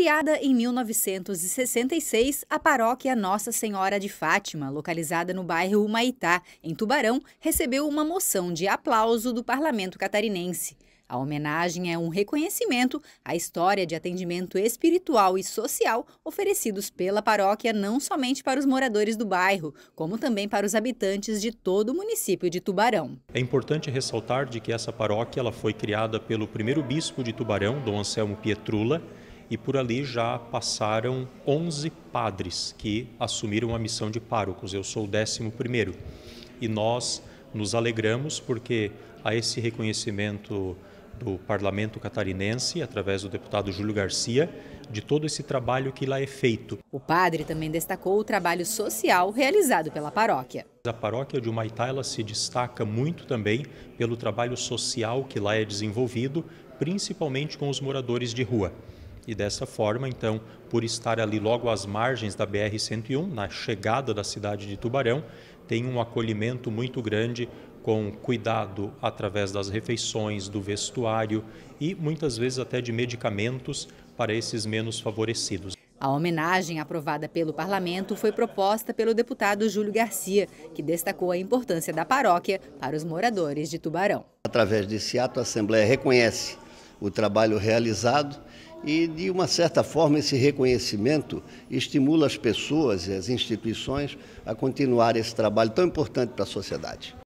Criada em 1966, a paróquia Nossa Senhora de Fátima, localizada no bairro Humaitá, em Tubarão, recebeu uma moção de aplauso do parlamento catarinense. A homenagem é um reconhecimento à história de atendimento espiritual e social oferecidos pela paróquia não somente para os moradores do bairro, como também para os habitantes de todo o município de Tubarão. É importante ressaltar de que essa paróquia ela foi criada pelo primeiro bispo de Tubarão, Dom Anselmo Pietrula, e por ali já passaram 11 padres que assumiram a missão de párocos. Eu sou o décimo primeiro. E nós nos alegramos porque há esse reconhecimento do parlamento catarinense, através do deputado Júlio Garcia, de todo esse trabalho que lá é feito. O padre também destacou o trabalho social realizado pela paróquia. A paróquia de Humaitá ela se destaca muito também pelo trabalho social que lá é desenvolvido, principalmente com os moradores de rua e dessa forma, então, por estar ali logo às margens da BR-101, na chegada da cidade de Tubarão, tem um acolhimento muito grande com cuidado através das refeições, do vestuário e muitas vezes até de medicamentos para esses menos favorecidos. A homenagem aprovada pelo parlamento foi proposta pelo deputado Júlio Garcia, que destacou a importância da paróquia para os moradores de Tubarão. Através desse ato, a Assembleia reconhece o trabalho realizado e, de uma certa forma, esse reconhecimento estimula as pessoas e as instituições a continuar esse trabalho tão importante para a sociedade.